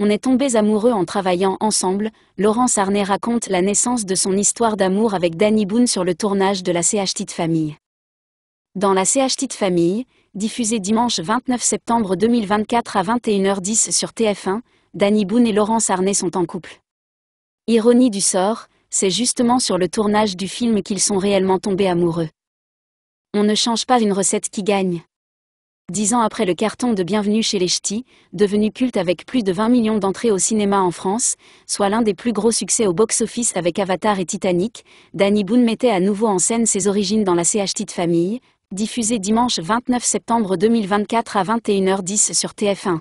On est tombés amoureux en travaillant ensemble, Laurence Arnay raconte la naissance de son histoire d'amour avec Danny Boone sur le tournage de la CHT de famille. Dans la CHT de famille, diffusée dimanche 29 septembre 2024 à 21h10 sur TF1, Danny Boone et Laurence Arnay sont en couple. Ironie du sort, c'est justement sur le tournage du film qu'ils sont réellement tombés amoureux. On ne change pas une recette qui gagne. Dix ans après le carton de Bienvenue chez les Ch'tis, devenu culte avec plus de 20 millions d'entrées au cinéma en France, soit l'un des plus gros succès au box-office avec Avatar et Titanic, Danny Boone mettait à nouveau en scène ses origines dans la CHT de famille, diffusée dimanche 29 septembre 2024 à 21h10 sur TF1.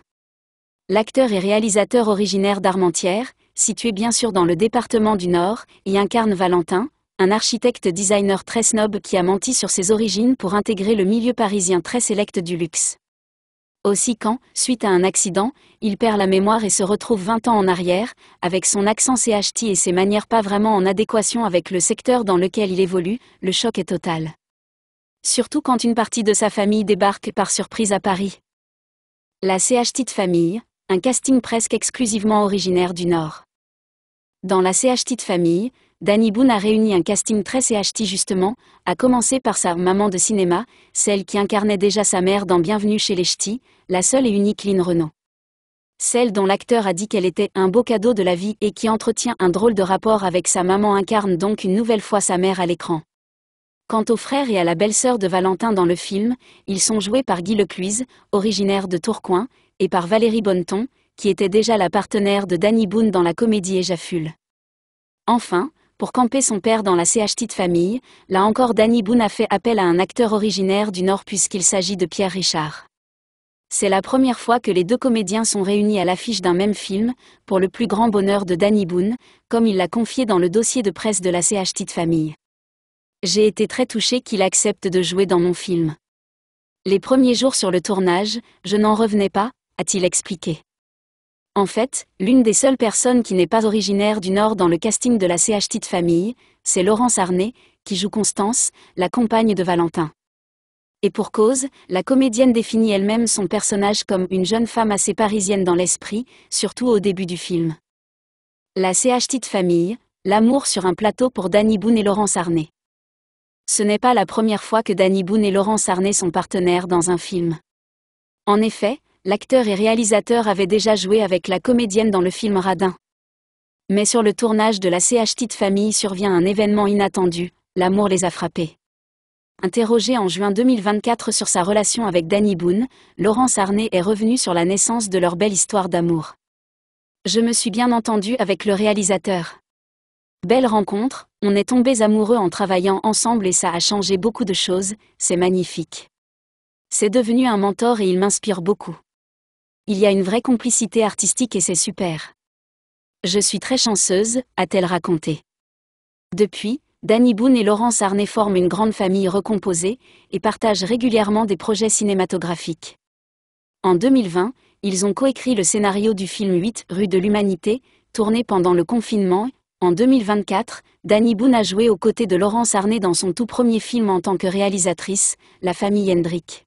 L'acteur et réalisateur originaire d'Armentières, situé bien sûr dans le département du Nord, y incarne Valentin, un architecte-designer très snob qui a menti sur ses origines pour intégrer le milieu parisien très sélect du luxe. Aussi quand, suite à un accident, il perd la mémoire et se retrouve 20 ans en arrière, avec son accent CHT et ses manières pas vraiment en adéquation avec le secteur dans lequel il évolue, le choc est total. Surtout quand une partie de sa famille débarque par surprise à Paris. La CHT de famille, un casting presque exclusivement originaire du Nord. Dans la CHT de famille, Danny Boone a réuni un casting très CHT justement, à commencer par sa maman de cinéma, celle qui incarnait déjà sa mère dans Bienvenue chez les Ch'tis, la seule et unique Lynn Renault. Celle dont l'acteur a dit qu'elle était un beau cadeau de la vie et qui entretient un drôle de rapport avec sa maman incarne donc une nouvelle fois sa mère à l'écran. Quant aux frères et à la belle-sœur de Valentin dans le film, ils sont joués par Guy Lecluise, originaire de Tourcoing, et par Valérie Bonneton, qui était déjà la partenaire de Danny Boone dans la comédie Éjafule. Enfin, pour camper son père dans la CHT de famille, là encore Danny Boone a fait appel à un acteur originaire du Nord puisqu'il s'agit de Pierre Richard. C'est la première fois que les deux comédiens sont réunis à l'affiche d'un même film, pour le plus grand bonheur de Danny Boone, comme il l'a confié dans le dossier de presse de la CHT de famille. J'ai été très touché qu'il accepte de jouer dans mon film. Les premiers jours sur le tournage, je n'en revenais pas, a-t-il expliqué. En fait, l'une des seules personnes qui n'est pas originaire du Nord dans le casting de la CHT de famille, c'est Laurence Arnay, qui joue Constance, la compagne de Valentin. Et pour cause, la comédienne définit elle-même son personnage comme une jeune femme assez parisienne dans l'esprit, surtout au début du film. La CHT de famille, l'amour sur un plateau pour Danny Boone et Laurence Arnay. Ce n'est pas la première fois que Danny Boone et Laurence Arnay sont partenaires dans un film. En effet, l'acteur et réalisateur avait déjà joué avec la comédienne dans le film Radin. Mais sur le tournage de la CHT de famille survient un événement inattendu, l'amour les a frappés. Interrogé en juin 2024 sur sa relation avec Danny Boone, Laurence Arnay est revenue sur la naissance de leur belle histoire d'amour. Je me suis bien entendu avec le réalisateur. Belle rencontre, on est tombés amoureux en travaillant ensemble et ça a changé beaucoup de choses, c'est magnifique. C'est devenu un mentor et il m'inspire beaucoup il y a une vraie complicité artistique et c'est super. Je suis très chanceuse, a-t-elle raconté. Depuis, Danny Boone et Laurence Arnay forment une grande famille recomposée et partagent régulièrement des projets cinématographiques. En 2020, ils ont coécrit le scénario du film 8 Rue de l'Humanité, tourné pendant le confinement. En 2024, Danny Boone a joué aux côtés de Laurence Arnay dans son tout premier film en tant que réalisatrice, La famille Hendrick.